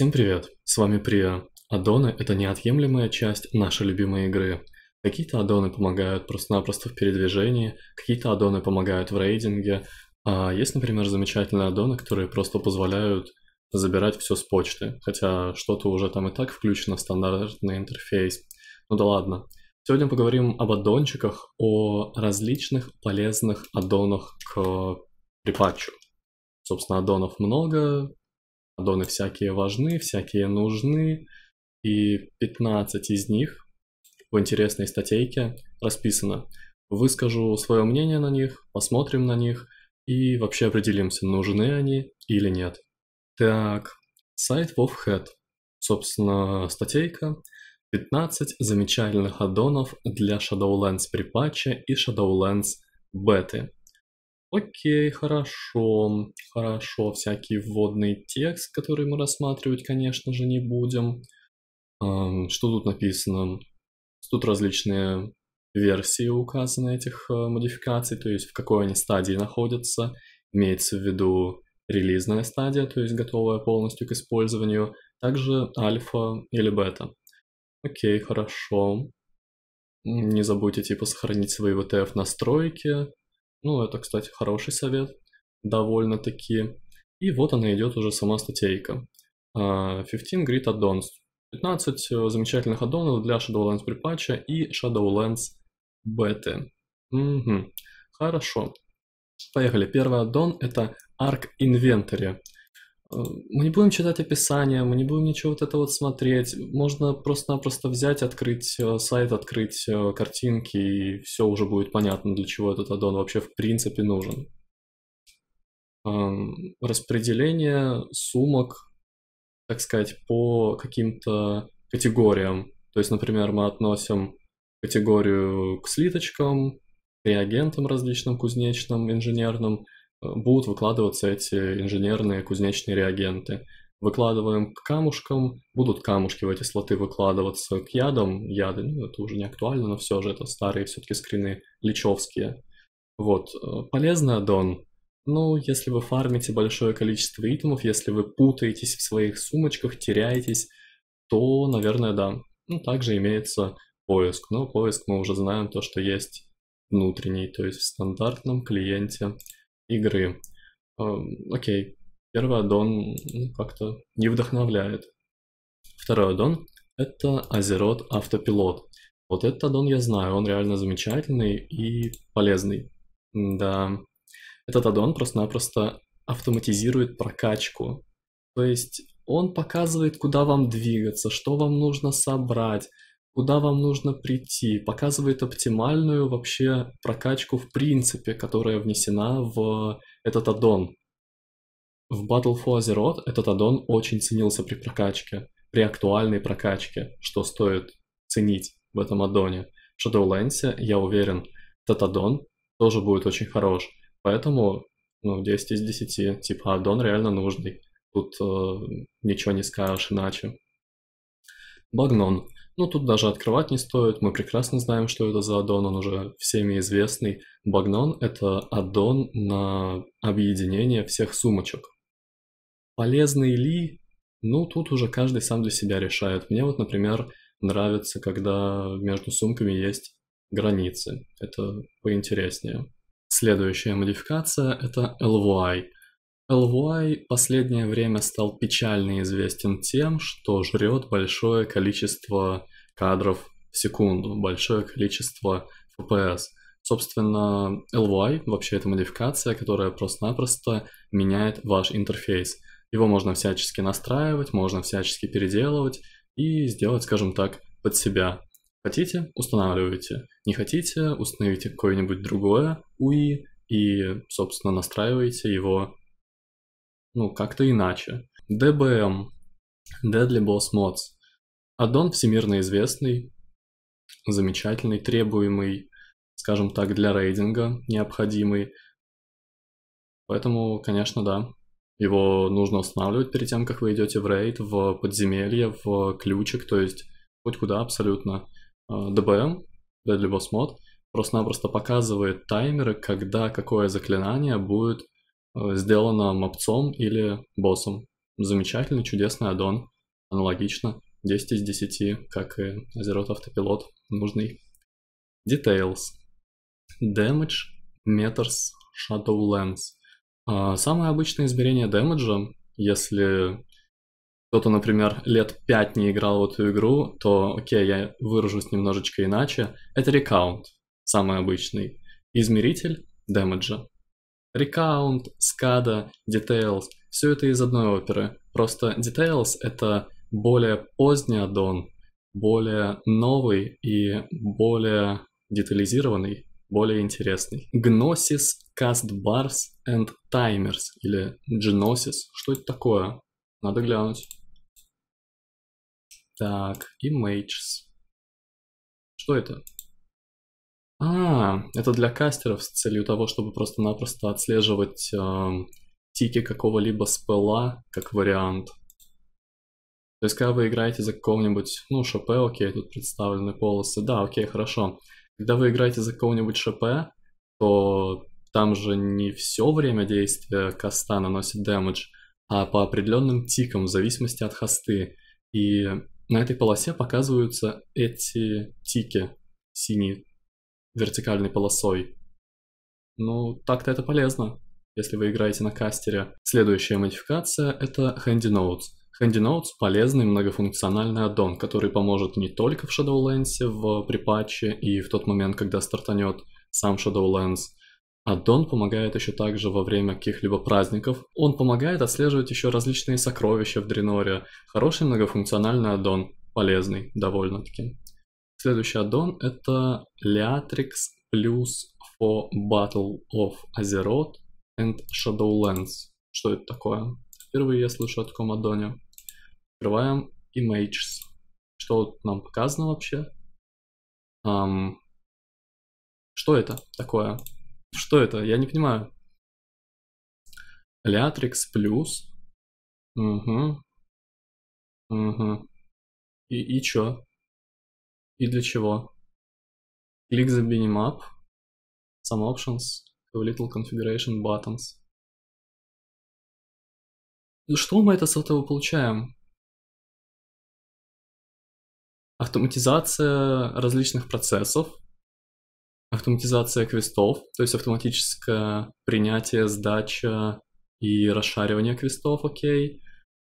Всем привет! С вами Прия. Аддоны – это неотъемлемая часть нашей любимой игры. Какие-то аддоны помогают просто-напросто в передвижении, какие-то аддоны помогают в рейдинге, а есть, например, замечательные аддоны, которые просто позволяют забирать все с почты, хотя что-то уже там и так включено в стандартный интерфейс. Ну да ладно. Сегодня поговорим об аддончиках, о различных полезных аддонах к припатчу. Собственно, аддонов много, аддоны всякие важны, всякие нужны, и 15 из них в интересной статейке расписано. Выскажу свое мнение на них, посмотрим на них и вообще определимся, нужны они или нет. Так, сайт WoWhead. Собственно, статейка. 15 замечательных аддонов для Shadowlands при патче и Shadowlands беты. Окей, хорошо, хорошо. Всякий вводный текст, который мы рассматривать, конечно же, не будем. Что тут написано? Тут различные версии указаны этих э, модификаций, то есть в какой они стадии находятся. Имеется в виду релизная стадия, то есть готовая полностью к использованию, также альфа или бета. Окей, хорошо. Не забудьте типа сохранить свои VTF настройки, ну, это, кстати, хороший совет, довольно-таки. И вот она идет уже сама статейка. 15 а, Grid Addons. 15 э, замечательных аддонов для Shadowlands припатча и Shadowlands Beta. Угу. Хорошо. Поехали. Первый аддон это Arc Inventory. Э, мы не будем читать описание, мы не будем ничего вот это вот смотреть. Можно просто-напросто взять, открыть э, сайт, открыть э, картинки, и все уже будет понятно, для чего этот аддон вообще в принципе нужен. Эм, распределение сумок, так сказать, по каким-то категориям. То есть, например, мы относим категорию к слиточкам, реагентам различным, кузнечным, инженерным – будут выкладываться эти инженерные кузнечные реагенты. Выкладываем к камушкам, будут камушки в эти слоты выкладываться, к ядам, яды, ну это уже не актуально, но все же это старые все-таки скрины личевские. Вот, э, полезный аддон. Ну, если вы фармите большое количество итемов, если вы путаетесь в своих сумочках, теряетесь, то, наверное, да. Ну, также имеется поиск, но поиск мы уже знаем то, что есть внутренний, то есть в стандартном клиенте игры. Эм, окей, первый аддон ну, как-то не вдохновляет. Второй аддон — это Азерот Автопилот. Вот этот аддон я знаю, он реально замечательный и полезный. Да, этот аддон просто-напросто автоматизирует прокачку. То есть он показывает, куда вам двигаться, что вам нужно собрать, куда вам нужно прийти, показывает оптимальную вообще прокачку в принципе, которая внесена в этот аддон. В Battle for Azeroth этот аддон очень ценился при прокачке, при актуальной прокачке, что стоит ценить в этом аддоне. В Shadowlands, я уверен, этот аддон тоже будет очень хорош, поэтому ну, 10 из 10, типа аддон реально нужный. Тут э, ничего не скажешь иначе. Багнон. Ну, тут даже открывать не стоит, мы прекрасно знаем, что это за аддон, он уже всеми известный. Багнон – это аддон на объединение всех сумочек. Полезный ли? Ну, тут уже каждый сам для себя решает. Мне вот, например, нравится, когда между сумками есть границы. Это поинтереснее. Следующая модификация – это LVI – Лвай последнее время стал печально известен тем, что жрет большое количество кадров в секунду, большое количество FPS. Собственно, LY, вообще это модификация, которая просто-напросто меняет ваш интерфейс. Его можно всячески настраивать, можно всячески переделывать и сделать, скажем так, под себя. Хотите – устанавливайте. Не хотите – установите какое-нибудь другое UI и, собственно, настраивайте его ну, как-то иначе. DBM, Deadly Boss Mods. Аддон всемирно известный, замечательный, требуемый, скажем так, для рейдинга, необходимый. Поэтому, конечно, да, его нужно устанавливать перед тем, как вы идете в рейд, в подземелье, в ключик, то есть хоть куда абсолютно. DBM, а, Deadly Boss Mod, просто-напросто показывает таймеры, когда какое заклинание будет Э, сделано мопцом или боссом. Замечательный, чудесный аддон. Аналогично. 10 из 10, как и Azeroth Автопилот, нужный. Details. Damage Meters Shadowlands. А, самое обычное измерение дэмэджа, если кто-то, например, лет 5 не играл в эту игру, то, окей, я выражусь немножечко иначе, это рекаунт, самый обычный, измеритель дэмэджа. Recount, SCADA, Details – все это из одной оперы. Просто Details – это более поздний аддон, более новый и более детализированный, более интересный. Gnosis, Castbars and Timers или Gnosis. Что это такое? Надо глянуть. Так, Images. Что это? А, это для кастеров с целью того, чтобы просто-напросто отслеживать э, тики какого-либо спела, как вариант. То есть, когда вы играете за какого-нибудь, ну, ШП, окей, тут представлены полосы, да, окей, хорошо. Когда вы играете за какого-нибудь ШП, то там же не все время действия каста наносит дэмэдж, а по определенным тикам, в зависимости от хосты. И на этой полосе показываются эти тики, синие вертикальной полосой. Ну, так-то это полезно, если вы играете на кастере. Следующая модификация — это Handy Notes. Handy Notes — полезный многофункциональный аддон, который поможет не только в Shadowlands, в припатче и в тот момент, когда стартанет сам Shadowlands — Аддон помогает еще также во время каких-либо праздников. Он помогает отслеживать еще различные сокровища в Дреноре. Хороший многофункциональный аддон, полезный довольно-таки. Следующий аддон это Leatrix Plus for Battle of Azeroth and Shadowlands. Что это такое? Впервые я слышу о таком аддоне. Открываем Images. Что нам показано вообще? Um, что это такое? Что это? Я не понимаю. Leatrix Plus. Угу. Угу. И, и чё? и для чего. Click the minimap, some options, have little configuration buttons. Ну что мы это с этого получаем? Автоматизация различных процессов, автоматизация квестов, то есть автоматическое принятие, сдача и расшаривание квестов, окей.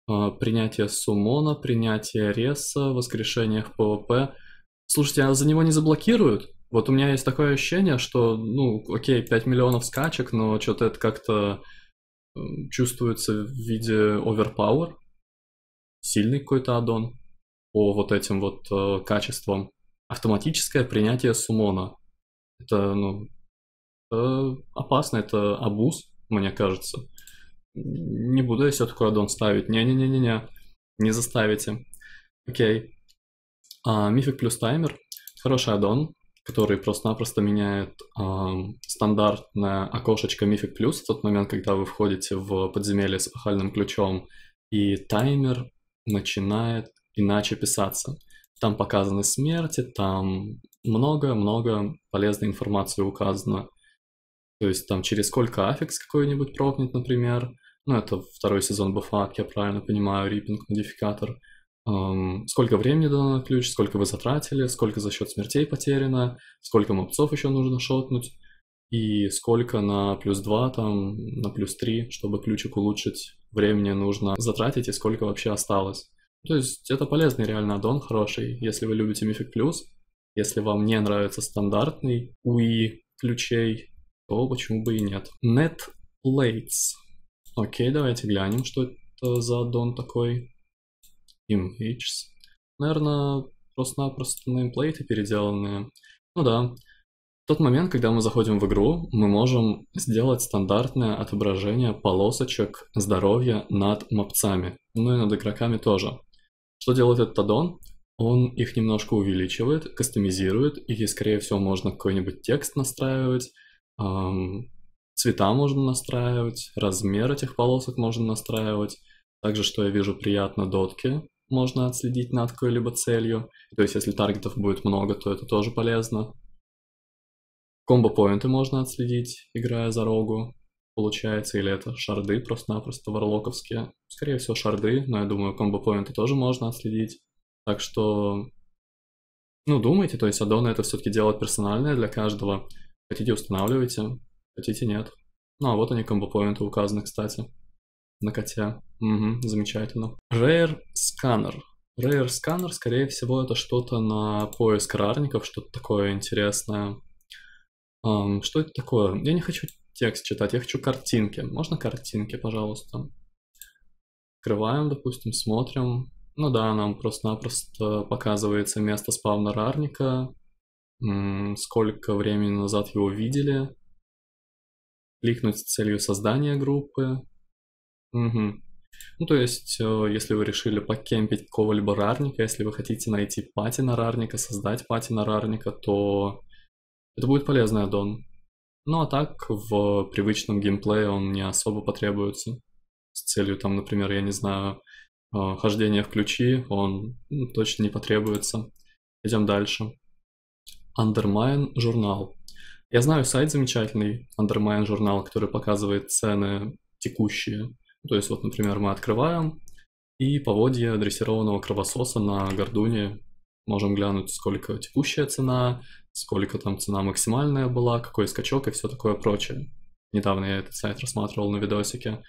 А, принятие суммона, принятие реса, воскрешение в PvP. Слушайте, а за него не заблокируют? Вот у меня есть такое ощущение, что, ну, окей, 5 миллионов скачек, но что-то это как-то чувствуется в виде overpower. Сильный какой-то аддон по вот этим вот э, качествам. Автоматическое принятие сумона. Это, ну, это опасно, это абуз, мне кажется. Не буду я все такое аддон ставить. Не-не-не-не-не, не заставите. Окей. Мифик плюс таймер – хороший аддон, который просто-напросто меняет э, стандартное окошечко Мифик плюс в тот момент, когда вы входите в подземелье с пахальным ключом, и таймер начинает иначе писаться. Там показаны смерти, там много-много полезной информации указано. То есть там через сколько аффикс какой-нибудь пробнет, например. Ну, это второй сезон бафа, я правильно понимаю, риппинг, модификатор – сколько времени дано на ключ, сколько вы затратили, сколько за счет смертей потеряно, сколько мопцов еще нужно шотнуть, и сколько на плюс 2, там, на плюс 3, чтобы ключик улучшить, времени нужно затратить, и сколько вообще осталось. То есть это полезный реально аддон, хороший, если вы любите Mythic+, плюс, если вам не нравится стандартный UI ключей, то почему бы и нет. Net Plates. Окей, давайте глянем, что это за аддон такой. Image. Наверное, просто-напросто неймплейты переделанные. Ну да. В тот момент, когда мы заходим в игру, мы можем сделать стандартное отображение полосочек здоровья над мопцами, ну и над игроками тоже. Что делает этот аддон? Он их немножко увеличивает, кастомизирует, и, скорее всего, можно какой-нибудь текст настраивать, цвета можно настраивать, размер этих полосок можно настраивать. Также, что я вижу приятно дотки, можно отследить над какой-либо целью. То есть, если таргетов будет много, то это тоже полезно. Комбо-поинты можно отследить, играя за рогу, получается, или это шарды просто-напросто варлоковские. Скорее всего, шарды, но я думаю, комбо-поинты тоже можно отследить. Так что, ну, думайте, то есть аддоны это все-таки дело персональное для каждого. Хотите, устанавливайте, хотите, нет. Ну, а вот они, комбо-поинты указаны, кстати на коте. Угу, замечательно. Rare Scanner. Rare Scanner, скорее всего, это что-то на поиск рарников, что-то такое интересное. Um, что это такое? Я не хочу текст читать, я хочу картинки. Можно картинки, пожалуйста? Открываем, допустим, смотрим. Ну да, нам просто-напросто показывается место спавна рарника, сколько времени назад его видели, кликнуть с целью создания группы, угу Ну, то есть, э, если вы решили покемпить какого-либо рарника, если вы хотите найти пати на рарника, создать пати на рарника, то это будет полезный аддон. Ну, а так, в привычном геймплее он не особо потребуется. С целью, там, например, я не знаю, э, хождения в ключи, он ну, точно не потребуется. Идем дальше. Undermine журнал. Я знаю сайт замечательный, Undermine журнал, который показывает цены текущие то есть вот, например, мы открываем, и поводье дрессированного кровососа на гордуне можем глянуть, сколько текущая цена, сколько там цена максимальная была, какой скачок и все такое прочее. Недавно я этот сайт рассматривал на видосике.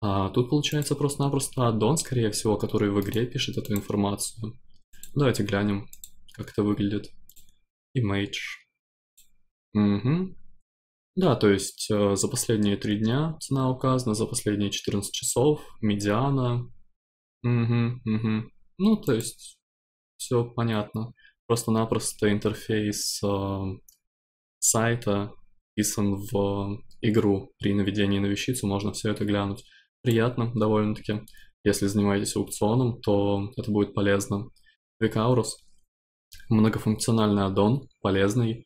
А тут получается просто-напросто аддон, скорее всего, который в игре пишет эту информацию. Давайте глянем, как это выглядит. Image. Угу. Да, то есть э, за последние три дня цена указана, за последние 14 часов, медиана. Угу, угу. Ну, то есть все понятно. Просто-напросто интерфейс э, сайта писан в игру. При наведении на вещицу можно все это глянуть. Приятно довольно-таки. Если занимаетесь аукционом, то это будет полезно. Викаурус – многофункциональный аддон, полезный,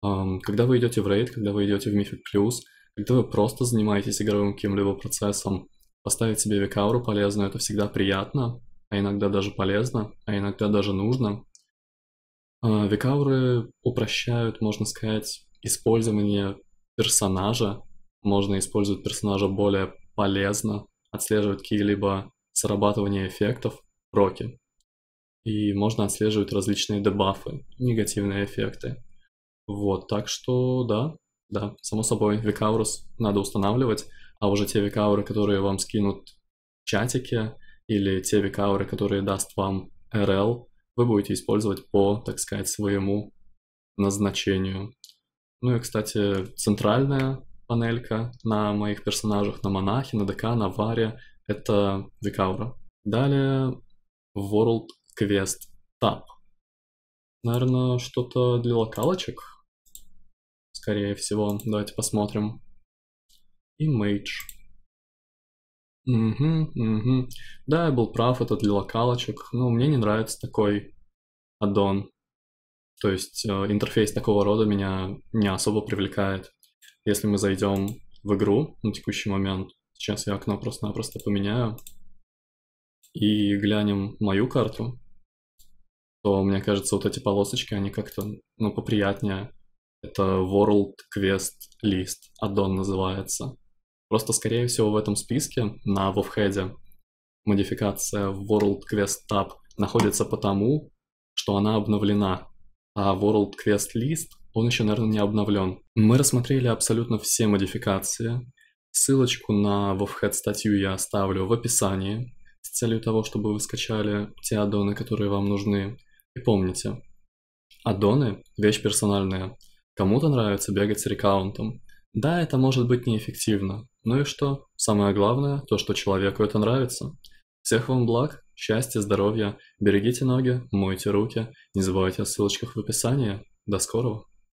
когда вы идете в рейд, когда вы идете в мифик плюс, когда вы просто занимаетесь игровым каким-либо процессом, поставить себе векауру полезно, это всегда приятно, а иногда даже полезно, а иногда даже нужно. А, векауры упрощают, можно сказать, использование персонажа, можно использовать персонажа более полезно, отслеживать какие-либо срабатывания эффектов, проки. И можно отслеживать различные дебафы, негативные эффекты. Вот, так что да, да, само собой, Викаурус надо устанавливать, а уже те Викауры, которые вам скинут в чатике, или те Викауры, которые даст вам RL, вы будете использовать по, так сказать, своему назначению. Ну и, кстати, центральная панелька на моих персонажах, на монахе, на ДК, на варе, это Викаура. Далее World Quest Tab. Наверное, что-то для локалочек, скорее всего. Давайте посмотрим. Image. Угу, угу. Да, я был прав, это для локалочек, но ну, мне не нравится такой аддон. То есть э, интерфейс такого рода меня не особо привлекает. Если мы зайдем в игру на текущий момент, сейчас я окно просто-напросто поменяю и глянем мою карту, то мне кажется, вот эти полосочки, они как-то, ну, поприятнее это World Quest List, аддон называется. Просто, скорее всего, в этом списке на вовхеде модификация World Quest Tab находится потому, что она обновлена, а World Quest List, он еще, наверное, не обновлен. Мы рассмотрели абсолютно все модификации. Ссылочку на вовхед статью я оставлю в описании с целью того, чтобы вы скачали те аддоны, которые вам нужны. И помните, аддоны – вещь персональная. Кому-то нравится бегать с рекаунтом. Да, это может быть неэффективно. Ну и что? Самое главное, то, что человеку это нравится. Всех вам благ, счастья, здоровья, берегите ноги, мойте руки, не забывайте о ссылочках в описании. До скорого!